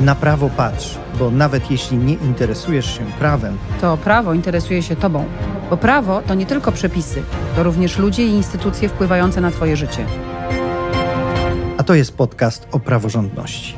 Na prawo patrz, bo nawet jeśli nie interesujesz się prawem, to prawo interesuje się tobą. Bo prawo to nie tylko przepisy, to również ludzie i instytucje wpływające na twoje życie. A to jest podcast o praworządności.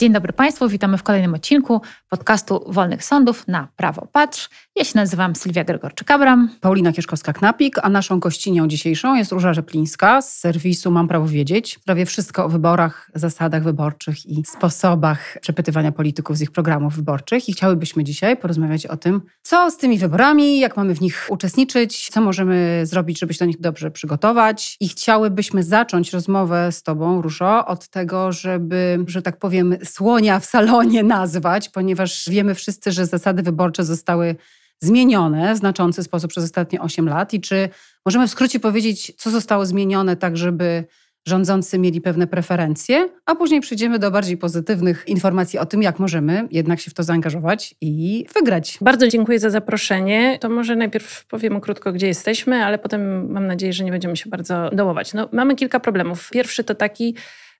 Dzień dobry Państwu, witamy w kolejnym odcinku podcastu Wolnych Sądów na Prawo Patrz. Ja się nazywam Sylwia Gregorczyk-Abram. Paulina Kieszkowska-Knapik, a naszą gościnią dzisiejszą jest Róża Rzeplińska z serwisu Mam Prawo Wiedzieć. Prawie wszystko o wyborach, zasadach wyborczych i sposobach przepytywania polityków z ich programów wyborczych. I chciałybyśmy dzisiaj porozmawiać o tym, co z tymi wyborami, jak mamy w nich uczestniczyć, co możemy zrobić, żeby się do nich dobrze przygotować. I chciałybyśmy zacząć rozmowę z Tobą, Różo, od tego, żeby, że tak powiem, słonia w salonie nazwać, ponieważ wiemy wszyscy, że zasady wyborcze zostały zmienione w znaczący sposób przez ostatnie 8 lat i czy możemy w skrócie powiedzieć, co zostało zmienione tak, żeby rządzący mieli pewne preferencje, a później przejdziemy do bardziej pozytywnych informacji o tym, jak możemy jednak się w to zaangażować i wygrać. Bardzo dziękuję za zaproszenie. To może najpierw powiem krótko, gdzie jesteśmy, ale potem mam nadzieję, że nie będziemy się bardzo dołować. No, mamy kilka problemów. Pierwszy to taki,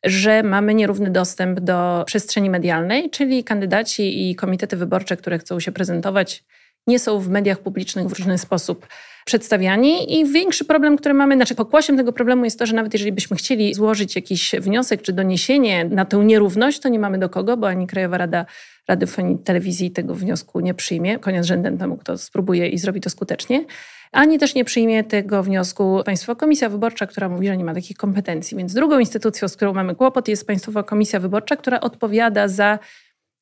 że mamy nierówny dostęp do przestrzeni medialnej, czyli kandydaci i komitety wyborcze, które chcą się prezentować, nie są w mediach publicznych w różny sposób przedstawiani i większy problem, który mamy, znaczy pokłosiem tego problemu jest to, że nawet jeżeli byśmy chcieli złożyć jakiś wniosek czy doniesienie na tę nierówność, to nie mamy do kogo, bo ani Krajowa Rada Radiofonii Telewizji tego wniosku nie przyjmie, koniec rzędem temu, kto spróbuje i zrobi to skutecznie, ani też nie przyjmie tego wniosku Państwowa Komisja Wyborcza, która mówi, że nie ma takich kompetencji. Więc drugą instytucją, z którą mamy kłopot, jest Państwowa Komisja Wyborcza, która odpowiada za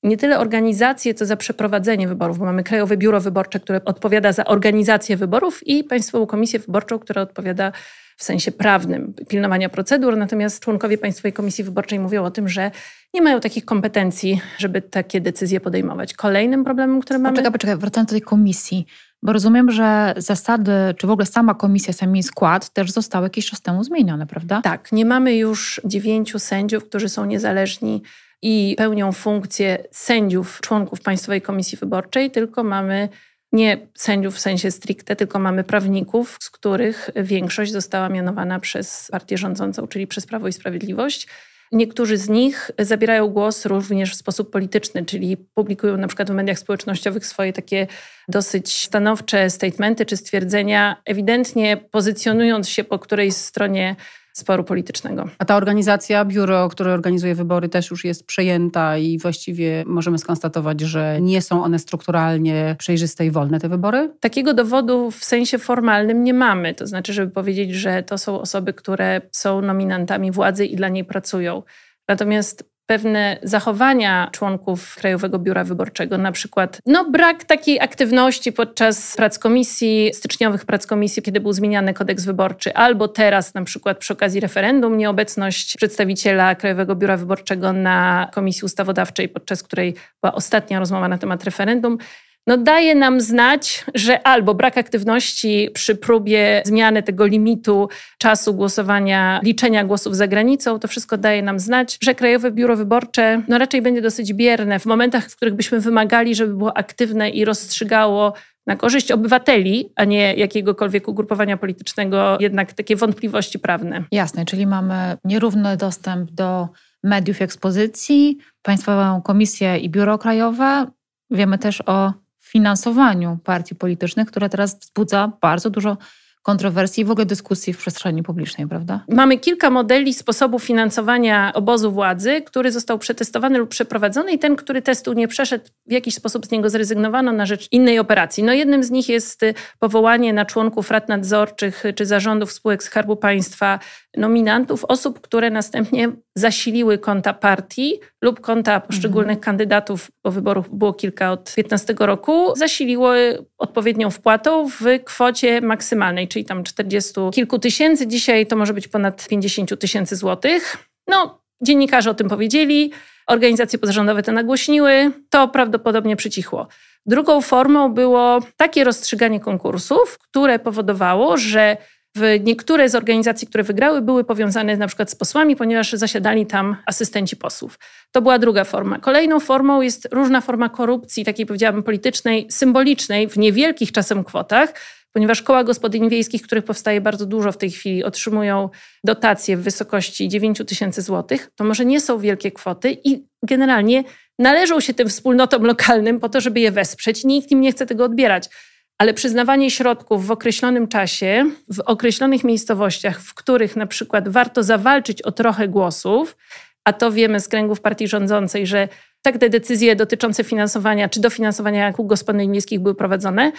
nie tyle organizację, co za przeprowadzenie wyborów, bo mamy Krajowe Biuro Wyborcze, które odpowiada za organizację wyborów i Państwową Komisję Wyborczą, która odpowiada w sensie prawnym pilnowania procedur, natomiast członkowie Państwowej Komisji Wyborczej mówią o tym, że nie mają takich kompetencji, żeby takie decyzje podejmować. Kolejnym problemem, który mamy... Poczekaj, poczekaj, wracając do tej komisji, bo rozumiem, że zasady, czy w ogóle sama komisja, sam jej skład też zostały jakiś czas temu zmienione, prawda? Tak, nie mamy już dziewięciu sędziów, którzy są niezależni i pełnią funkcję sędziów, członków Państwowej Komisji Wyborczej, tylko mamy nie sędziów w sensie stricte, tylko mamy prawników, z których większość została mianowana przez partię rządzącą, czyli przez Prawo i Sprawiedliwość. Niektórzy z nich zabierają głos również w sposób polityczny, czyli publikują na przykład w mediach społecznościowych swoje takie dosyć stanowcze statementy czy stwierdzenia, ewidentnie pozycjonując się po której stronie sporu politycznego. A ta organizacja, biuro, które organizuje wybory, też już jest przejęta i właściwie możemy skonstatować, że nie są one strukturalnie przejrzyste i wolne, te wybory? Takiego dowodu w sensie formalnym nie mamy. To znaczy, żeby powiedzieć, że to są osoby, które są nominantami władzy i dla niej pracują. Natomiast pewne zachowania członków Krajowego Biura Wyborczego, na przykład no, brak takiej aktywności podczas prac komisji, styczniowych prac komisji, kiedy był zmieniany kodeks wyborczy, albo teraz na przykład przy okazji referendum nieobecność przedstawiciela Krajowego Biura Wyborczego na Komisji Ustawodawczej, podczas której była ostatnia rozmowa na temat referendum no daje nam znać, że albo brak aktywności przy próbie zmiany tego limitu czasu głosowania, liczenia głosów za granicą, to wszystko daje nam znać, że Krajowe Biuro Wyborcze no raczej będzie dosyć bierne w momentach, w których byśmy wymagali, żeby było aktywne i rozstrzygało na korzyść obywateli, a nie jakiegokolwiek ugrupowania politycznego, jednak takie wątpliwości prawne. Jasne, czyli mamy nierówny dostęp do mediów ekspozycji, Państwową Komisję i Biuro Krajowe. Wiemy też o finansowaniu partii politycznych, która teraz wzbudza bardzo dużo kontrowersji i w ogóle dyskusji w przestrzeni publicznej, prawda? Mamy kilka modeli sposobu finansowania obozu władzy, który został przetestowany lub przeprowadzony i ten, który testu nie przeszedł, w jakiś sposób z niego zrezygnowano na rzecz innej operacji. No jednym z nich jest y, powołanie na członków rad nadzorczych y, czy zarządów spółek Skarbu Państwa nominantów, osób, które następnie zasiliły konta partii lub konta mhm. poszczególnych mhm. kandydatów, bo wyborów było kilka od 15 roku, zasiliły odpowiednią wpłatą w kwocie maksymalnej, czyli tam 40 kilku tysięcy. Dzisiaj to może być ponad 50 tysięcy złotych. No, dziennikarze o tym powiedzieli, organizacje pozarządowe to nagłośniły, to prawdopodobnie przycichło. Drugą formą było takie rozstrzyganie konkursów, które powodowało, że w niektóre z organizacji, które wygrały, były powiązane na przykład z posłami, ponieważ zasiadali tam asystenci posłów. To była druga forma. Kolejną formą jest różna forma korupcji, takiej powiedziałabym politycznej, symbolicznej, w niewielkich czasem kwotach, ponieważ koła gospodyń wiejskich, których powstaje bardzo dużo w tej chwili, otrzymują dotacje w wysokości 9 tysięcy złotych, to może nie są wielkie kwoty i generalnie należą się tym wspólnotom lokalnym po to, żeby je wesprzeć. Nikt im nie chce tego odbierać ale przyznawanie środków w określonym czasie, w określonych miejscowościach, w których na przykład warto zawalczyć o trochę głosów, a to wiemy z kręgów partii rządzącej, że tak te decyzje dotyczące finansowania czy dofinansowania kół gospodarstw miejskich były prowadzone,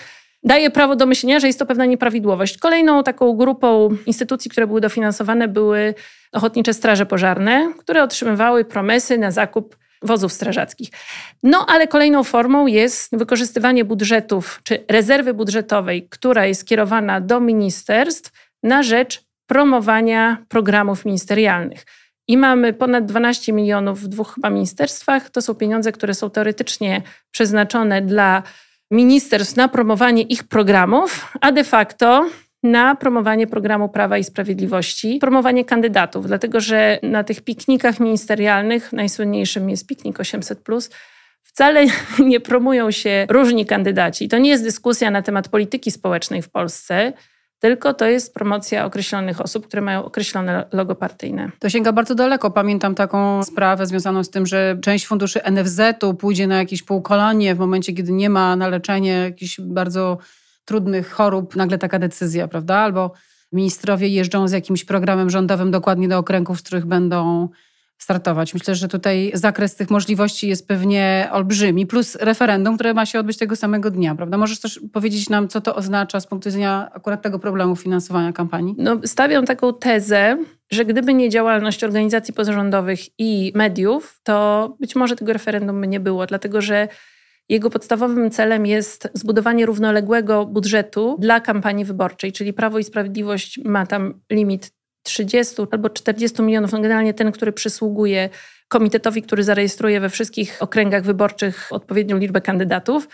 daje prawo do myślenia, że jest to pewna nieprawidłowość. Kolejną taką grupą instytucji, które były dofinansowane, były ochotnicze straże pożarne, które otrzymywały promesy na zakup wozów strażackich. No ale kolejną formą jest wykorzystywanie budżetów czy rezerwy budżetowej, która jest kierowana do ministerstw na rzecz promowania programów ministerialnych. I mamy ponad 12 milionów w dwóch chyba ministerstwach. To są pieniądze, które są teoretycznie przeznaczone dla ministerstw na promowanie ich programów, a de facto na promowanie programu Prawa i Sprawiedliwości, promowanie kandydatów, dlatego że na tych piknikach ministerialnych, najsłynniejszym jest piknik 800, wcale nie promują się różni kandydaci. To nie jest dyskusja na temat polityki społecznej w Polsce. Tylko to jest promocja określonych osób, które mają określone logo partyjne. To sięga bardzo daleko. Pamiętam taką sprawę związaną z tym, że część funduszy NFZ-u pójdzie na jakieś półkolanie w momencie, kiedy nie ma na leczenie jakichś bardzo trudnych chorób nagle taka decyzja, prawda? Albo ministrowie jeżdżą z jakimś programem rządowym dokładnie do okręgów, z których będą startować. Myślę, że tutaj zakres tych możliwości jest pewnie olbrzymi, plus referendum, które ma się odbyć tego samego dnia, prawda? Możesz też powiedzieć nam, co to oznacza z punktu widzenia akurat tego problemu finansowania kampanii? No, stawiam taką tezę, że gdyby nie działalność organizacji pozarządowych i mediów, to być może tego referendum by nie było, dlatego że jego podstawowym celem jest zbudowanie równoległego budżetu dla kampanii wyborczej, czyli Prawo i Sprawiedliwość ma tam limit 30 albo 40 milionów, no generalnie ten, który przysługuje komitetowi, który zarejestruje we wszystkich okręgach wyborczych odpowiednią liczbę kandydatów.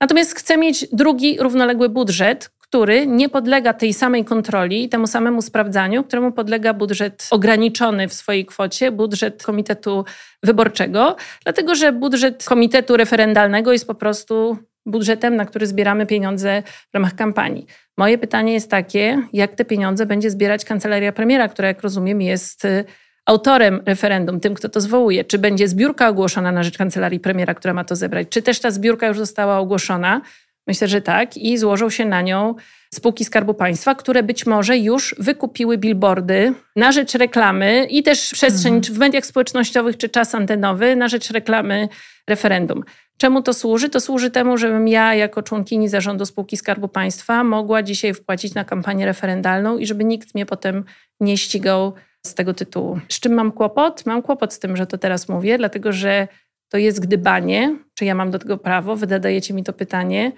Natomiast chce mieć drugi równoległy budżet, który nie podlega tej samej kontroli i temu samemu sprawdzaniu, któremu podlega budżet ograniczony w swojej kwocie, budżet Komitetu Wyborczego, dlatego że budżet Komitetu Referendalnego jest po prostu budżetem, na który zbieramy pieniądze w ramach kampanii. Moje pytanie jest takie, jak te pieniądze będzie zbierać kancelaria premiera, która, jak rozumiem, jest y, autorem referendum, tym, kto to zwołuje. Czy będzie zbiórka ogłoszona na rzecz kancelarii premiera, która ma to zebrać? Czy też ta zbiórka już została ogłoszona? Myślę, że tak i złożą się na nią spółki Skarbu Państwa, które być może już wykupiły billboardy na rzecz reklamy i też przestrzeń mhm. czy w mediach społecznościowych, czy czas antenowy na rzecz reklamy referendum. Czemu to służy? To służy temu, żebym ja jako członkini zarządu spółki Skarbu Państwa mogła dzisiaj wpłacić na kampanię referendalną i żeby nikt mnie potem nie ścigał z tego tytułu. Z czym mam kłopot? Mam kłopot z tym, że to teraz mówię, dlatego że to jest gdybanie, czy ja mam do tego prawo, Wydajecie mi to pytanie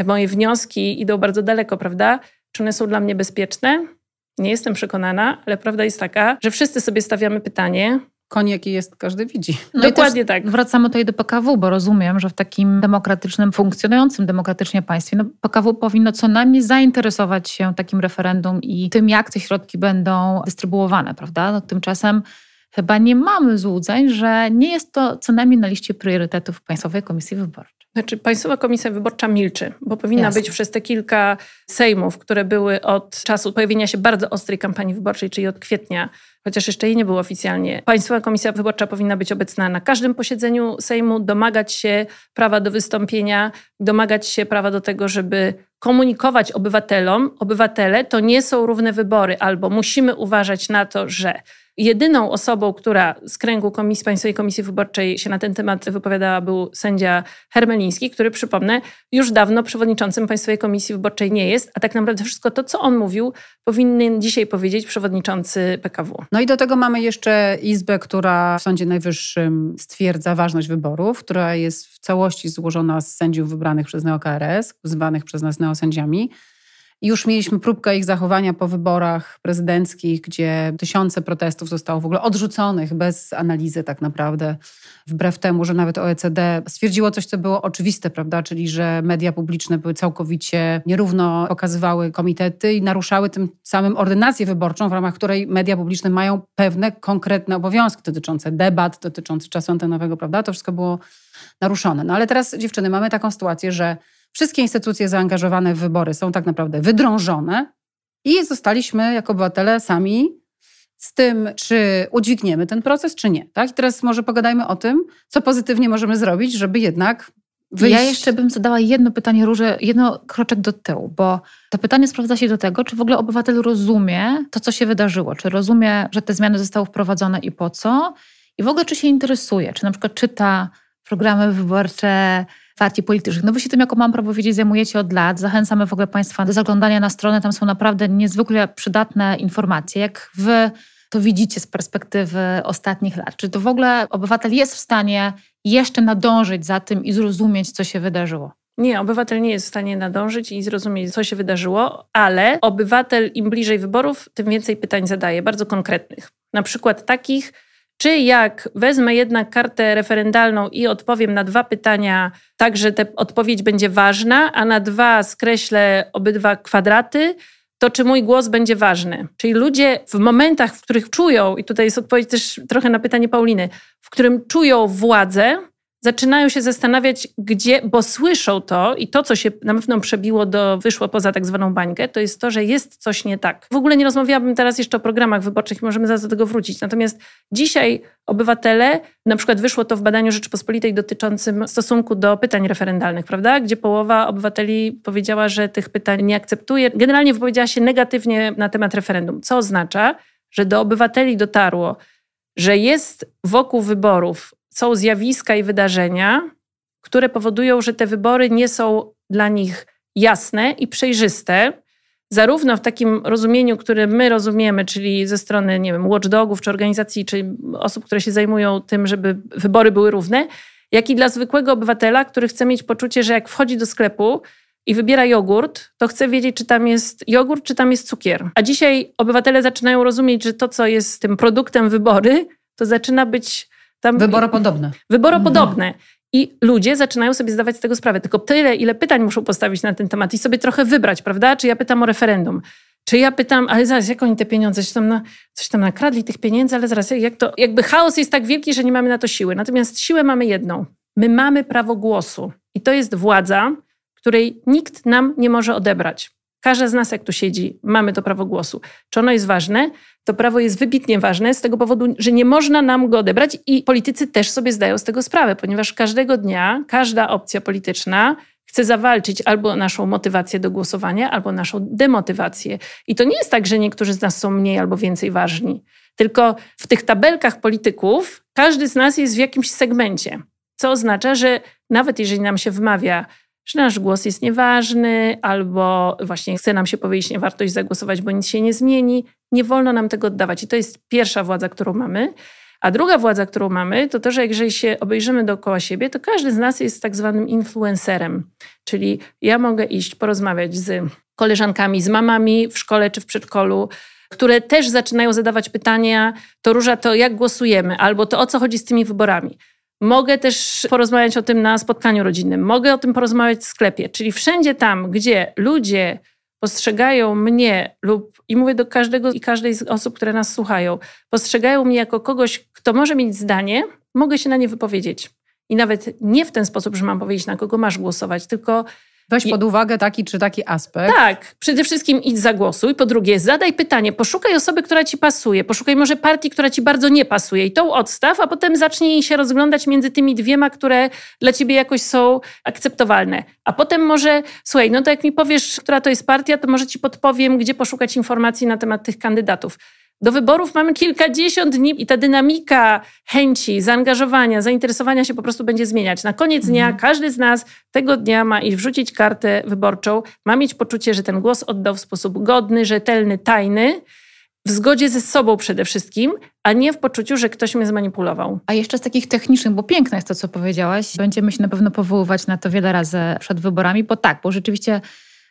te moje wnioski idą bardzo daleko, prawda? Czy one są dla mnie bezpieczne? Nie jestem przekonana, ale prawda jest taka, że wszyscy sobie stawiamy pytanie, koń jaki jest, każdy widzi. No Dokładnie tak. Wracamy tutaj do PKW, bo rozumiem, że w takim demokratycznym, funkcjonującym demokratycznie państwie, no PKW powinno co najmniej zainteresować się takim referendum i tym, jak te środki będą dystrybuowane, prawda? No, tymczasem chyba nie mamy złudzeń, że nie jest to co najmniej na liście priorytetów Państwowej Komisji Wyborczej. Znaczy, Państwowa Komisja Wyborcza milczy, bo powinna Jasne. być przez te kilka sejmów, które były od czasu pojawienia się bardzo ostrej kampanii wyborczej, czyli od kwietnia, chociaż jeszcze jej nie było oficjalnie. Państwowa Komisja Wyborcza powinna być obecna na każdym posiedzeniu sejmu, domagać się prawa do wystąpienia, domagać się prawa do tego, żeby komunikować obywatelom, obywatele to nie są równe wybory, albo musimy uważać na to, że jedyną osobą, która z kręgu Komisji Państwowej Komisji Wyborczej się na ten temat wypowiadała, był sędzia Hermeliński, który, przypomnę, już dawno przewodniczącym Państwowej Komisji Wyborczej nie jest, a tak naprawdę wszystko to, co on mówił, powinien dzisiaj powiedzieć przewodniczący PKW. No i do tego mamy jeszcze Izbę, która w Sądzie Najwyższym stwierdza ważność wyborów, która jest w całości złożona z sędziów wybranych przez NeoKRS, zwanych przez nas neosędziami. Już mieliśmy próbkę ich zachowania po wyborach prezydenckich, gdzie tysiące protestów zostało w ogóle odrzuconych bez analizy tak naprawdę, wbrew temu, że nawet OECD stwierdziło coś, co było oczywiste, prawda, czyli że media publiczne były całkowicie nierówno pokazywały komitety i naruszały tym samym ordynację wyborczą, w ramach której media publiczne mają pewne konkretne obowiązki dotyczące debat, dotyczące czasu antenowego, prawda? To wszystko było naruszone. No ale teraz dziewczyny mamy taką sytuację, że Wszystkie instytucje zaangażowane w wybory są tak naprawdę wydrążone i zostaliśmy jako obywatele sami z tym, czy udźwigniemy ten proces, czy nie. Tak? I teraz może pogadajmy o tym, co pozytywnie możemy zrobić, żeby jednak Wyjść. Ja jeszcze bym zadała jedno pytanie, Róże, jedno kroczek do tyłu, bo to pytanie sprowadza się do tego, czy w ogóle obywatel rozumie to, co się wydarzyło, czy rozumie, że te zmiany zostały wprowadzone i po co, i w ogóle czy się interesuje, czy na przykład czyta programy wyborcze, partii politycznych. No wy się tym, jako mam prawo wiedzieć, zajmujecie od lat. Zachęcamy w ogóle Państwa do zaglądania na stronę, tam są naprawdę niezwykle przydatne informacje. Jak wy to widzicie z perspektywy ostatnich lat? Czy to w ogóle obywatel jest w stanie jeszcze nadążyć za tym i zrozumieć, co się wydarzyło? Nie, obywatel nie jest w stanie nadążyć i zrozumieć, co się wydarzyło, ale obywatel im bliżej wyborów, tym więcej pytań zadaje, bardzo konkretnych. Na przykład takich, czy jak wezmę jednak kartę referendalną i odpowiem na dwa pytania, także ta odpowiedź będzie ważna, a na dwa skreślę obydwa kwadraty, to czy mój głos będzie ważny. Czyli ludzie w momentach, w których czują, i tutaj jest odpowiedź też trochę na pytanie Pauliny, w którym czują władzę, zaczynają się zastanawiać, gdzie, bo słyszą to i to, co się na pewno przebiło do, wyszło poza tak zwaną bańkę, to jest to, że jest coś nie tak. W ogóle nie rozmawiałabym teraz jeszcze o programach wyborczych, możemy zaraz do tego wrócić. Natomiast dzisiaj obywatele, na przykład wyszło to w badaniu Rzeczypospolitej dotyczącym stosunku do pytań referendalnych, prawda? Gdzie połowa obywateli powiedziała, że tych pytań nie akceptuje. Generalnie wypowiedziała się negatywnie na temat referendum, co oznacza, że do obywateli dotarło, że jest wokół wyborów są zjawiska i wydarzenia, które powodują, że te wybory nie są dla nich jasne i przejrzyste, zarówno w takim rozumieniu, które my rozumiemy, czyli ze strony, nie wiem, watchdogów czy organizacji, czy osób, które się zajmują tym, żeby wybory były równe, jak i dla zwykłego obywatela, który chce mieć poczucie, że jak wchodzi do sklepu i wybiera jogurt, to chce wiedzieć, czy tam jest jogurt, czy tam jest cukier. A dzisiaj obywatele zaczynają rozumieć, że to, co jest tym produktem wybory, to zaczyna być tam, wyboropodobne. Wyboropodobne. Mhm. I ludzie zaczynają sobie zdawać z tego sprawę. Tylko tyle, ile pytań muszą postawić na ten temat i sobie trochę wybrać, prawda? Czy ja pytam o referendum? Czy ja pytam, ale zaraz, jak oni te pieniądze, coś tam, na, coś tam nakradli tych pieniędzy, ale zaraz, jak to, jakby chaos jest tak wielki, że nie mamy na to siły. Natomiast siłę mamy jedną. My mamy prawo głosu. I to jest władza, której nikt nam nie może odebrać. Każdy z nas, jak tu siedzi, mamy to prawo głosu. Czy ono jest ważne? To prawo jest wybitnie ważne z tego powodu, że nie można nam go odebrać i politycy też sobie zdają z tego sprawę, ponieważ każdego dnia każda opcja polityczna chce zawalczyć albo naszą motywację do głosowania, albo naszą demotywację. I to nie jest tak, że niektórzy z nas są mniej albo więcej ważni, tylko w tych tabelkach polityków każdy z nas jest w jakimś segmencie, co oznacza, że nawet jeżeli nam się wmawia, że nasz głos jest nieważny, albo właśnie chce nam się powiedzieć, nie warto iść zagłosować, bo nic się nie zmieni. Nie wolno nam tego oddawać. I to jest pierwsza władza, którą mamy. A druga władza, którą mamy, to to, że jeżeli się obejrzymy dookoła siebie, to każdy z nas jest tak zwanym influencerem. Czyli ja mogę iść porozmawiać z koleżankami, z mamami w szkole czy w przedszkolu, które też zaczynają zadawać pytania, to Róża, to jak głosujemy, albo to o co chodzi z tymi wyborami. Mogę też porozmawiać o tym na spotkaniu rodzinnym, mogę o tym porozmawiać w sklepie, czyli wszędzie tam, gdzie ludzie postrzegają mnie lub, i mówię do każdego i każdej z osób, które nas słuchają, postrzegają mnie jako kogoś, kto może mieć zdanie, mogę się na nie wypowiedzieć. I nawet nie w ten sposób, że mam powiedzieć, na kogo masz głosować, tylko Weź pod uwagę taki czy taki aspekt. Tak, przede wszystkim idź za głosu i po drugie zadaj pytanie, poszukaj osoby, która ci pasuje, poszukaj może partii, która ci bardzo nie pasuje i tą odstaw, a potem zacznij się rozglądać między tymi dwiema, które dla ciebie jakoś są akceptowalne. A potem może, słuchaj, no to jak mi powiesz, która to jest partia, to może ci podpowiem, gdzie poszukać informacji na temat tych kandydatów. Do wyborów mamy kilkadziesiąt dni i ta dynamika chęci, zaangażowania, zainteresowania się po prostu będzie zmieniać. Na koniec dnia mhm. każdy z nas tego dnia ma iść wrzucić kartę wyborczą, ma mieć poczucie, że ten głos oddał w sposób godny, rzetelny, tajny w zgodzie ze sobą przede wszystkim, a nie w poczuciu, że ktoś mnie zmanipulował. A jeszcze z takich technicznych, bo piękne jest to, co powiedziałaś. Będziemy się na pewno powoływać na to wiele razy przed wyborami, bo tak, bo rzeczywiście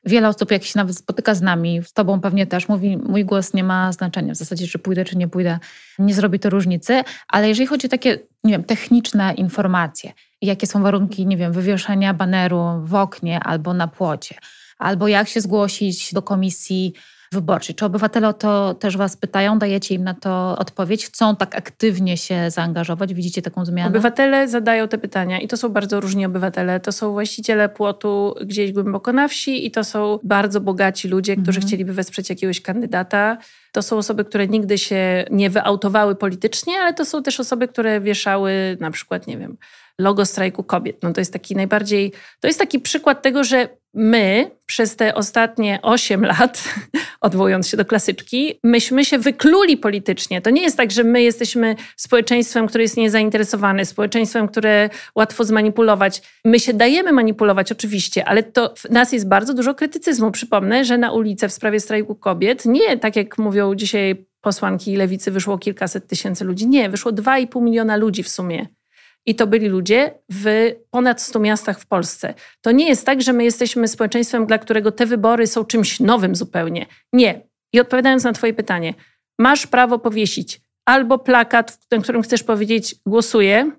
Wiele osób, jak się nawet spotyka z nami, z tobą pewnie też, mówi, mój głos nie ma znaczenia w zasadzie, czy pójdę, czy nie pójdę, nie zrobi to różnicy, ale jeżeli chodzi o takie, nie wiem, techniczne informacje, jakie są warunki, nie wiem, wywieszenia baneru w oknie albo na płocie, albo jak się zgłosić do komisji wyborczej. Czy obywatele o to też Was pytają? Dajecie im na to odpowiedź? Chcą tak aktywnie się zaangażować? Widzicie taką zmianę? Obywatele zadają te pytania i to są bardzo różni obywatele. To są właściciele płotu gdzieś głęboko na wsi i to są bardzo bogaci ludzie, którzy mhm. chcieliby wesprzeć jakiegoś kandydata. To są osoby, które nigdy się nie wyautowały politycznie, ale to są też osoby, które wieszały na przykład, nie wiem, logo strajku kobiet. No to jest taki najbardziej, to jest taki przykład tego, że my przez te ostatnie 8 lat, odwołując się do klasyczki, myśmy się wykluli politycznie. To nie jest tak, że my jesteśmy społeczeństwem, które jest niezainteresowane, społeczeństwem, które łatwo zmanipulować. My się dajemy manipulować oczywiście, ale to w nas jest bardzo dużo krytycyzmu. Przypomnę, że na ulicę w sprawie strajku kobiet nie, tak jak mówią dzisiaj posłanki lewicy, wyszło kilkaset tysięcy ludzi. Nie, wyszło 2,5 miliona ludzi w sumie. I to byli ludzie w ponad 100 miastach w Polsce. To nie jest tak, że my jesteśmy społeczeństwem, dla którego te wybory są czymś nowym zupełnie. Nie. I odpowiadając na Twoje pytanie, masz prawo powiesić albo plakat, w którym chcesz powiedzieć głosuję,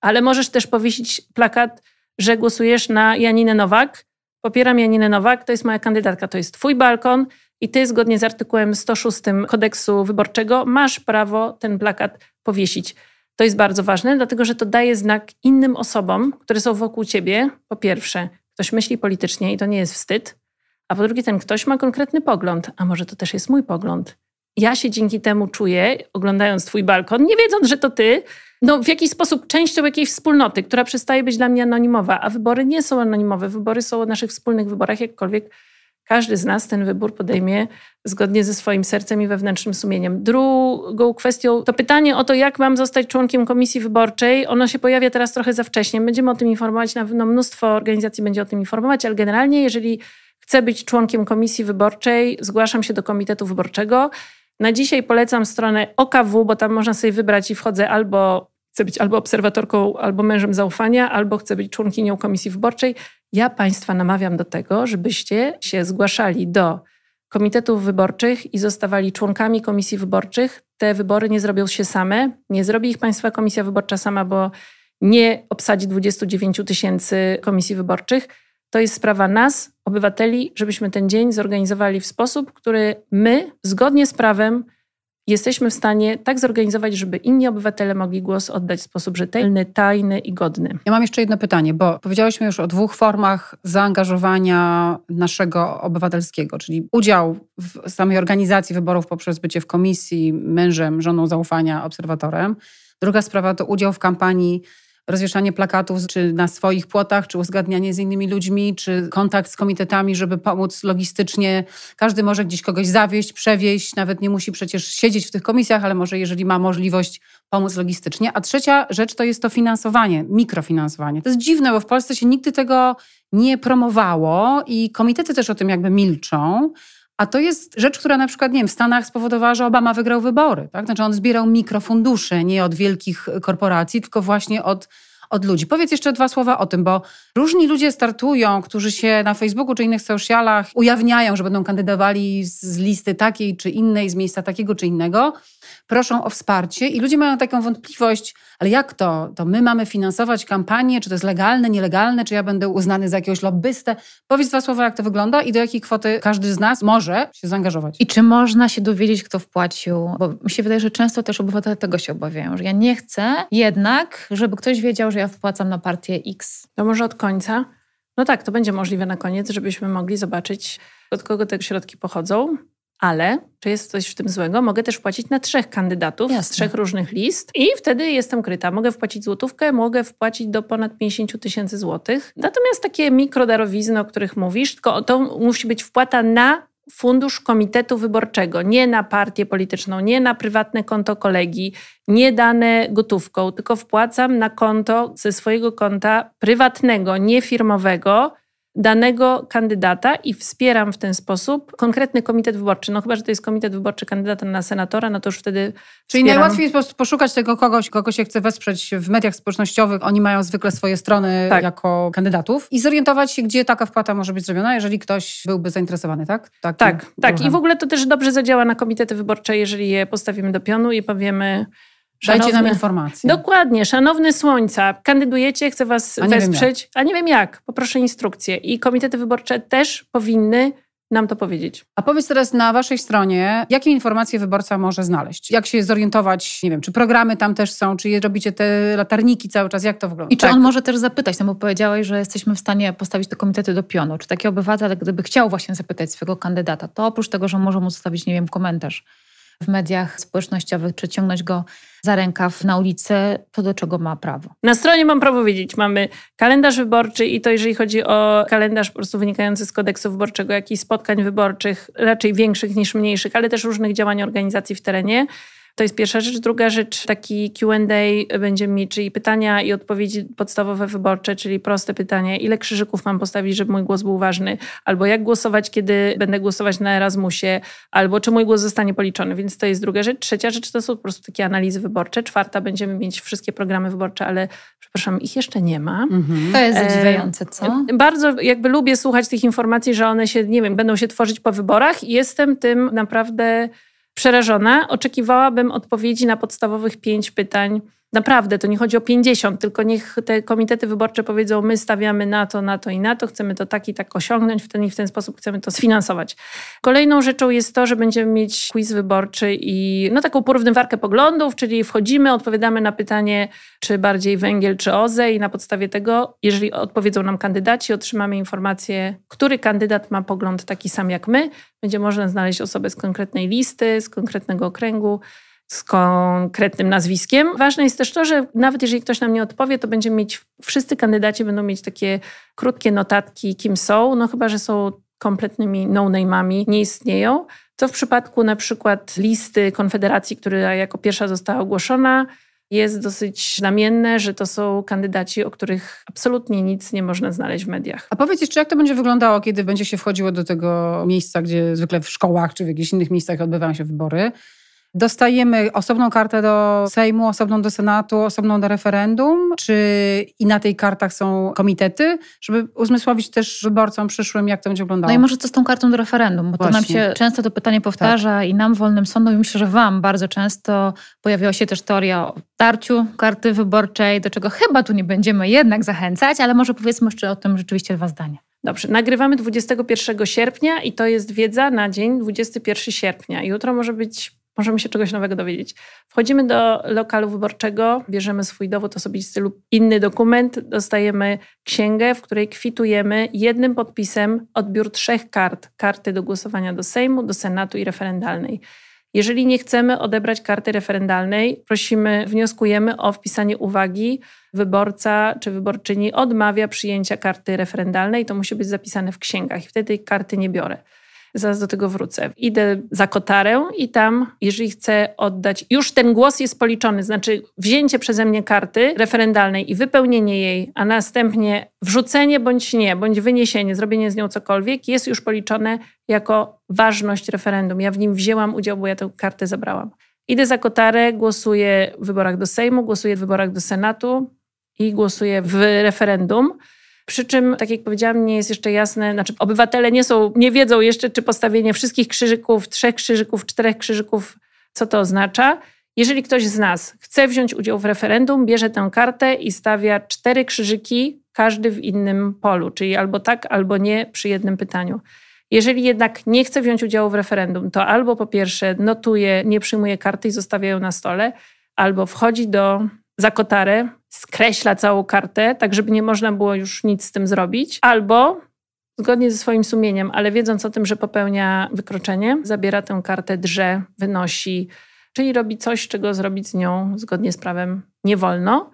ale możesz też powiesić plakat, że głosujesz na Janinę Nowak. Popieram Janinę Nowak, to jest moja kandydatka, to jest Twój balkon i Ty zgodnie z artykułem 106 kodeksu wyborczego masz prawo ten plakat powiesić. To jest bardzo ważne, dlatego że to daje znak innym osobom, które są wokół ciebie. Po pierwsze, ktoś myśli politycznie i to nie jest wstyd, a po drugie, ten ktoś ma konkretny pogląd, a może to też jest mój pogląd. Ja się dzięki temu czuję, oglądając Twój balkon, nie wiedząc, że to Ty, no w jakiś sposób częścią jakiejś wspólnoty, która przestaje być dla mnie anonimowa, a wybory nie są anonimowe, wybory są o naszych wspólnych wyborach, jakkolwiek każdy z nas ten wybór podejmie zgodnie ze swoim sercem i wewnętrznym sumieniem. Drugą kwestią to pytanie o to, jak mam zostać członkiem komisji wyborczej. Ono się pojawia teraz trochę za wcześnie. Będziemy o tym informować, no, mnóstwo organizacji będzie o tym informować, ale generalnie, jeżeli chcę być członkiem komisji wyborczej, zgłaszam się do komitetu wyborczego. Na dzisiaj polecam stronę OKW, bo tam można sobie wybrać i wchodzę albo chcę być albo obserwatorką, albo mężem zaufania, albo chcę być członkinią komisji wyborczej. Ja Państwa namawiam do tego, żebyście się zgłaszali do komitetów wyborczych i zostawali członkami komisji wyborczych. Te wybory nie zrobią się same, nie zrobi ich Państwa Komisja Wyborcza sama, bo nie obsadzi 29 tysięcy komisji wyborczych. To jest sprawa nas, obywateli, żebyśmy ten dzień zorganizowali w sposób, który my, zgodnie z prawem, jesteśmy w stanie tak zorganizować, żeby inni obywatele mogli głos oddać w sposób rzetelny, tajny i godny. Ja mam jeszcze jedno pytanie, bo powiedziałyśmy już o dwóch formach zaangażowania naszego obywatelskiego, czyli udział w samej organizacji wyborów poprzez bycie w komisji, mężem, żoną zaufania, obserwatorem. Druga sprawa to udział w kampanii rozwieszanie plakatów, czy na swoich płotach, czy uzgadnianie z innymi ludźmi, czy kontakt z komitetami, żeby pomóc logistycznie. Każdy może gdzieś kogoś zawieźć, przewieźć, nawet nie musi przecież siedzieć w tych komisjach, ale może jeżeli ma możliwość pomóc logistycznie. A trzecia rzecz to jest to finansowanie, mikrofinansowanie. To jest dziwne, bo w Polsce się nigdy tego nie promowało i komitety też o tym jakby milczą. A to jest rzecz, która na przykład, nie wiem, w Stanach spowodowała, że Obama wygrał wybory. Tak? Znaczy on zbierał mikrofundusze nie od wielkich korporacji, tylko właśnie od od ludzi. Powiedz jeszcze dwa słowa o tym, bo różni ludzie startują, którzy się na Facebooku czy innych socialach ujawniają, że będą kandydowali z listy takiej czy innej, z miejsca takiego czy innego, proszą o wsparcie i ludzie mają taką wątpliwość, ale jak to? To my mamy finansować kampanię, czy to jest legalne, nielegalne, czy ja będę uznany za jakiegoś lobbystę? Powiedz dwa słowa, jak to wygląda i do jakiej kwoty każdy z nas może się zaangażować. I czy można się dowiedzieć, kto wpłacił? Bo mi się wydaje, że często też obywatele tego się obawiają, że ja nie chcę jednak, żeby ktoś wiedział, że że ja wpłacam na partię X. To może od końca? No tak, to będzie możliwe na koniec, żebyśmy mogli zobaczyć, od kogo te środki pochodzą. Ale czy jest coś w tym złego? Mogę też płacić na trzech kandydatów Jasne. z trzech różnych list i wtedy jestem kryta. Mogę wpłacić złotówkę, mogę wpłacić do ponad 50 tysięcy złotych. Natomiast takie mikrodarowizny, o których mówisz, tylko to musi być wpłata na fundusz komitetu wyborczego, nie na partię polityczną, nie na prywatne konto kolegi, nie dane gotówką, tylko wpłacam na konto ze swojego konta prywatnego, nie firmowego danego kandydata i wspieram w ten sposób konkretny komitet wyborczy. No chyba, że to jest komitet wyborczy kandydata na senatora, no to już wtedy Czyli najłatwiej jest po prostu poszukać tego kogoś, kogo się chce wesprzeć w mediach społecznościowych. Oni mają zwykle swoje strony tak. jako kandydatów i zorientować się, gdzie taka wpłata może być zrobiona, jeżeli ktoś byłby zainteresowany, tak? tak, tak. I w ogóle to też dobrze zadziała na komitety wyborcze, jeżeli je postawimy do pionu i powiemy Szanowny, Dajcie nam informacje. Dokładnie. Szanowny Słońca, kandydujecie, chcę was a wesprzeć, a nie wiem jak, poproszę instrukcję. I komitety wyborcze też powinny nam to powiedzieć. A powiedz teraz na waszej stronie, jakie informacje wyborca może znaleźć? Jak się zorientować, nie wiem, czy programy tam też są, czy robicie te latarniki cały czas, jak to wygląda? I czy tak. on może też zapytać, no bo powiedziałeś, że jesteśmy w stanie postawić te komitety do pionu. Czy taki obywatel, gdyby chciał właśnie zapytać swojego kandydata, to oprócz tego, że może mu zostawić, nie wiem, komentarz, w mediach społecznościowych, czy ciągnąć go za rękaw na ulicę, to do czego ma prawo. Na stronie mam prawo wiedzieć. Mamy kalendarz wyborczy i to jeżeli chodzi o kalendarz po prostu wynikający z kodeksu wyborczego, jak i spotkań wyborczych, raczej większych niż mniejszych, ale też różnych działań organizacji w terenie. To jest pierwsza rzecz. Druga rzecz, taki QA będziemy mieć, czyli pytania i odpowiedzi podstawowe wyborcze, czyli proste pytanie, ile krzyżyków mam postawić, żeby mój głos był ważny, albo jak głosować, kiedy będę głosować na Erasmusie, albo czy mój głos zostanie policzony, więc to jest druga rzecz. Trzecia rzecz to są po prostu takie analizy wyborcze. Czwarta, będziemy mieć wszystkie programy wyborcze, ale przepraszam, ich jeszcze nie ma. Mhm. To jest e, zadziwiające, co? Bardzo jakby lubię słuchać tych informacji, że one się, nie wiem, będą się tworzyć po wyborach i jestem tym naprawdę Przerażona oczekiwałabym odpowiedzi na podstawowych pięć pytań Naprawdę, to nie chodzi o 50, tylko niech te komitety wyborcze powiedzą, my stawiamy na to, na to i na to, chcemy to tak i tak osiągnąć, w ten i w ten sposób chcemy to sfinansować. Kolejną rzeczą jest to, że będziemy mieć quiz wyborczy i no, taką porównywarkę poglądów, czyli wchodzimy, odpowiadamy na pytanie, czy bardziej węgiel, czy OZE i na podstawie tego, jeżeli odpowiedzą nam kandydaci, otrzymamy informację, który kandydat ma pogląd taki sam jak my. Będzie można znaleźć osobę z konkretnej listy, z konkretnego okręgu, z konkretnym nazwiskiem. Ważne jest też to, że nawet jeżeli ktoś nam nie odpowie, to będziemy mieć, wszyscy kandydaci będą mieć takie krótkie notatki, kim są, no chyba, że są kompletnymi no-name'ami, nie istnieją. To w przypadku na przykład listy Konfederacji, która jako pierwsza została ogłoszona, jest dosyć znamienne, że to są kandydaci, o których absolutnie nic nie można znaleźć w mediach. A powiedz jeszcze, jak to będzie wyglądało, kiedy będzie się wchodziło do tego miejsca, gdzie zwykle w szkołach czy w jakichś innych miejscach odbywają się wybory? Dostajemy osobną kartę do Sejmu, osobną do Senatu, osobną do referendum, czy i na tej kartach są komitety, żeby uzmysłowić też wyborcom przyszłym, jak to będzie wyglądało. No i może co z tą kartą do referendum, bo Właśnie. to nam się często to pytanie powtarza tak. i nam, wolnym sądom, i myślę, że wam bardzo często pojawiła się też teoria o tarciu karty wyborczej, do czego chyba tu nie będziemy jednak zachęcać, ale może powiedzmy jeszcze o tym rzeczywiście dwa zdania. Dobrze, nagrywamy 21 sierpnia i to jest wiedza na dzień 21 sierpnia. Jutro może być możemy się czegoś nowego dowiedzieć. Wchodzimy do lokalu wyborczego, bierzemy swój dowód osobisty lub inny dokument, dostajemy księgę, w której kwitujemy jednym podpisem odbiór trzech kart: karty do głosowania do Sejmu, do Senatu i referendalnej. Jeżeli nie chcemy odebrać karty referendalnej, prosimy, wnioskujemy o wpisanie uwagi. Wyborca czy wyborczyni odmawia przyjęcia karty referendalnej, to musi być zapisane w księgach i wtedy karty nie biorę zaraz do tego wrócę. Idę za kotarę i tam, jeżeli chcę oddać, już ten głos jest policzony, znaczy wzięcie przeze mnie karty referendalnej i wypełnienie jej, a następnie wrzucenie bądź nie, bądź wyniesienie, zrobienie z nią cokolwiek, jest już policzone jako ważność referendum. Ja w nim wzięłam udział, bo ja tę kartę zabrałam. Idę za kotarę, głosuję w wyborach do Sejmu, głosuję w wyborach do Senatu i głosuję w referendum. Przy czym, tak jak powiedziałam, nie jest jeszcze jasne, znaczy obywatele nie są, nie wiedzą jeszcze, czy postawienie wszystkich krzyżyków, trzech krzyżyków, czterech krzyżyków, co to oznacza. Jeżeli ktoś z nas chce wziąć udział w referendum, bierze tę kartę i stawia cztery krzyżyki, każdy w innym polu, czyli albo tak, albo nie przy jednym pytaniu. Jeżeli jednak nie chce wziąć udziału w referendum, to albo po pierwsze notuje, nie przyjmuje karty i zostawia ją na stole, albo wchodzi do za kotarę, skreśla całą kartę, tak żeby nie można było już nic z tym zrobić, albo zgodnie ze swoim sumieniem, ale wiedząc o tym, że popełnia wykroczenie, zabiera tę kartę, drze, wynosi, czyli robi coś, czego zrobić z nią zgodnie z prawem nie wolno.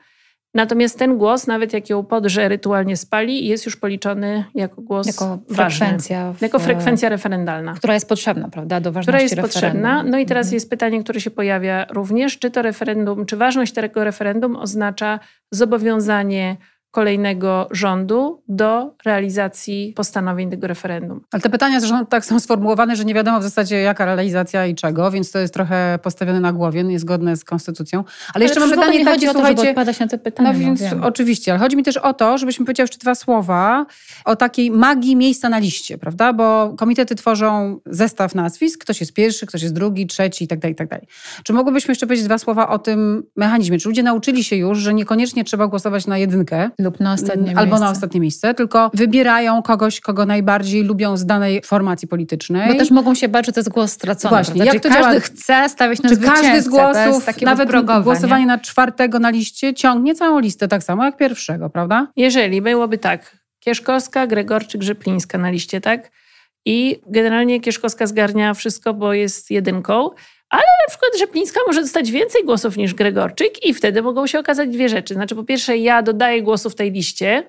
Natomiast ten głos, nawet jak ją podrze rytualnie spali, jest już policzony jako głos jako ważny. Frekwencja w, jako e, frekwencja referendalna. Która jest potrzebna, prawda, do ważności Która jest referendum. potrzebna. No i teraz mhm. jest pytanie, które się pojawia również, czy to referendum, czy ważność tego referendum oznacza zobowiązanie kolejnego rządu do realizacji postanowień tego referendum. Ale te pytania zresztą tak są sformułowane, że nie wiadomo w zasadzie jaka realizacja i czego, więc to jest trochę postawione na głowie, niezgodne z konstytucją. Ale, ale jeszcze mam pytanie takie, o To, na te no pytania. No więc oczywiście, ale chodzi mi też o to, żebyśmy powiedział jeszcze dwa słowa o takiej magii miejsca na liście, prawda? Bo komitety tworzą zestaw nazwisk, ktoś jest pierwszy, ktoś jest drugi, trzeci i tak dalej, tak dalej. Czy mogłybyśmy jeszcze powiedzieć dwa słowa o tym mechanizmie? Czy ludzie nauczyli się już, że niekoniecznie trzeba głosować na jedynkę, lub na ostatnie albo miejsce. na ostatnie miejsce, tylko wybierają kogoś, kogo najbardziej lubią z danej formacji politycznej. Bo też mogą się bać, że to jest głos stracony. Właśnie, jak to każdy działa? chce stawiać na Czy każdy z głosów, nawet głosowanie nie? na czwartego na liście ciągnie całą listę tak samo jak pierwszego, prawda? Jeżeli byłoby tak, Kieszkowska, Gregorczyk, Grzyplińska na liście, tak? I generalnie Kieszkowska zgarnia wszystko, bo jest jedynką ale na przykład Rzeplińska może dostać więcej głosów niż Gregorczyk i wtedy mogą się okazać dwie rzeczy. Znaczy, po pierwsze, ja dodaję głosów w tej liście,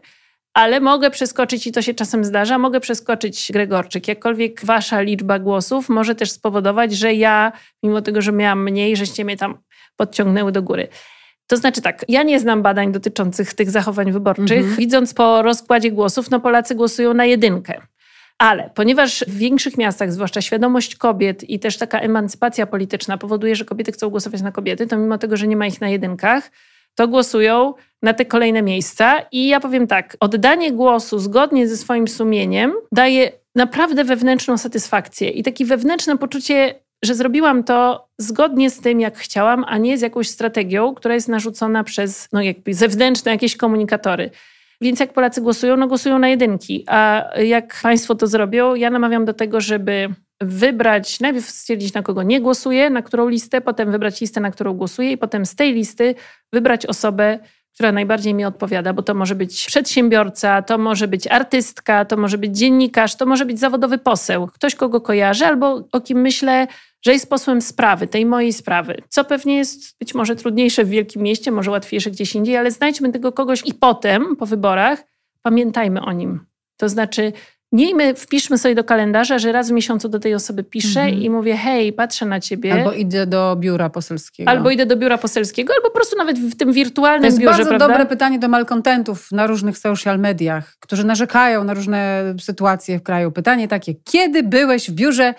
ale mogę przeskoczyć, i to się czasem zdarza, mogę przeskoczyć Gregorczyk. Jakkolwiek wasza liczba głosów może też spowodować, że ja, mimo tego, że miałam mniej, żeście mnie tam podciągnęły do góry. To znaczy tak, ja nie znam badań dotyczących tych zachowań wyborczych. Mhm. Widząc po rozkładzie głosów, no Polacy głosują na jedynkę. Ale ponieważ w większych miastach, zwłaszcza świadomość kobiet i też taka emancypacja polityczna powoduje, że kobiety chcą głosować na kobiety, to mimo tego, że nie ma ich na jedynkach, to głosują na te kolejne miejsca. I ja powiem tak: oddanie głosu zgodnie ze swoim sumieniem daje naprawdę wewnętrzną satysfakcję i takie wewnętrzne poczucie, że zrobiłam to zgodnie z tym, jak chciałam, a nie z jakąś strategią, która jest narzucona przez no, jakby zewnętrzne jakieś komunikatory. Więc jak Polacy głosują? No głosują na jedynki. A jak państwo to zrobią, ja namawiam do tego, żeby wybrać, najpierw stwierdzić, na kogo nie głosuje, na którą listę, potem wybrać listę, na którą głosuje i potem z tej listy wybrać osobę, która najbardziej mi odpowiada, bo to może być przedsiębiorca, to może być artystka, to może być dziennikarz, to może być zawodowy poseł, ktoś, kogo kojarzę albo o kim myślę, że jest posłem sprawy, tej mojej sprawy, co pewnie jest być może trudniejsze w wielkim mieście, może łatwiejsze gdzieś indziej, ale znajdźmy tego kogoś i potem, po wyborach, pamiętajmy o nim. To znaczy, Miejmy, wpiszmy sobie do kalendarza, że raz w miesiącu do tej osoby piszę mhm. i mówię, hej, patrzę na ciebie. Albo idę do biura poselskiego. Albo idę do biura poselskiego, albo po prostu nawet w tym wirtualnym biurze, To jest biurze, bardzo prawda? dobre pytanie do malkontentów na różnych social mediach, którzy narzekają na różne sytuacje w kraju. Pytanie takie, kiedy byłeś w biurze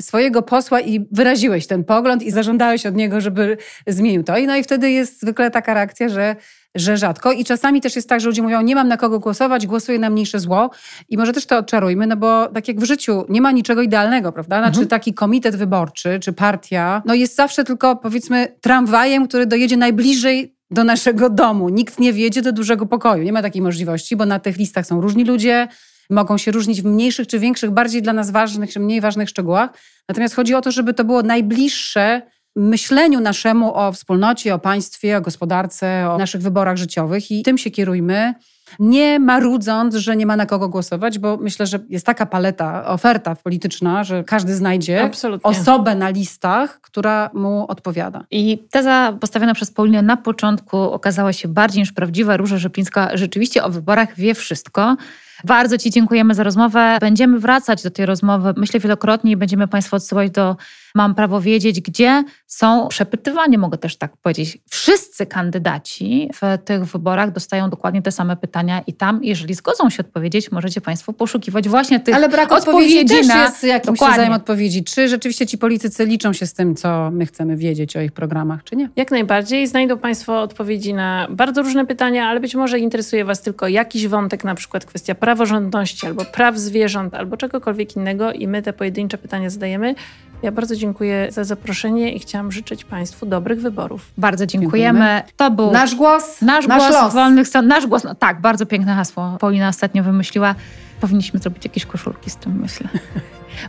swojego posła i wyraziłeś ten pogląd i zażądałeś od niego, żeby zmienił to? I no i wtedy jest zwykle taka reakcja, że że rzadko. I czasami też jest tak, że ludzie mówią, nie mam na kogo głosować, głosuję na mniejsze zło. I może też to odczarujmy, no bo tak jak w życiu, nie ma niczego idealnego, prawda? Znaczy mhm. taki komitet wyborczy czy partia, no jest zawsze tylko powiedzmy tramwajem, który dojedzie najbliżej do naszego domu. Nikt nie wjedzie do dużego pokoju. Nie ma takiej możliwości, bo na tych listach są różni ludzie, mogą się różnić w mniejszych czy większych, bardziej dla nas ważnych czy mniej ważnych szczegółach. Natomiast chodzi o to, żeby to było najbliższe myśleniu naszemu o wspólnocie, o państwie, o gospodarce, o naszych wyborach życiowych i tym się kierujmy. Nie marudząc, że nie ma na kogo głosować, bo myślę, że jest taka paleta, oferta polityczna, że każdy znajdzie Absolutnie. osobę na listach, która mu odpowiada. I teza postawiona przez Paulinę na początku okazała się bardziej niż prawdziwa. Róża Rzeplińska rzeczywiście o wyborach wie wszystko. Bardzo Ci dziękujemy za rozmowę. Będziemy wracać do tej rozmowy, myślę wielokrotnie i będziemy Państwa odsyłać do Mam prawo wiedzieć, gdzie są przepytywani, mogę też tak powiedzieć. Wszyscy kandydaci w tych wyborach dostają dokładnie te same pytania i tam, jeżeli zgodzą się odpowiedzieć, możecie Państwo poszukiwać właśnie tych Ale brak odpowiedzi, odpowiedzi na... też jest jakimś dokładnie. rodzajem odpowiedzi. Czy rzeczywiście ci politycy liczą się z tym, co my chcemy wiedzieć o ich programach, czy nie? Jak najbardziej. Znajdą Państwo odpowiedzi na bardzo różne pytania, ale być może interesuje Was tylko jakiś wątek, na przykład kwestia praworządności albo praw zwierząt, albo czegokolwiek innego i my te pojedyncze pytania zadajemy. Ja bardzo dziękuję za zaproszenie i chciałam życzyć Państwu dobrych wyborów. Bardzo dziękujemy. dziękujemy. To był nasz głos, nasz, nasz głos los. wolnych stron, nasz głos. No, tak, bardzo piękne hasło. Paulina ostatnio wymyśliła. Powinniśmy zrobić jakieś koszulki z tym, myślę.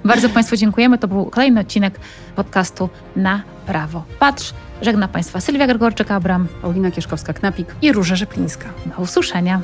bardzo Państwu dziękujemy. To był kolejny odcinek podcastu Na Prawo Patrz. Żegna Państwa Sylwia Gregorczyk-Abram, Paulina Kieszkowska-Knapik i Róża Rzeplińska. Do usłyszenia.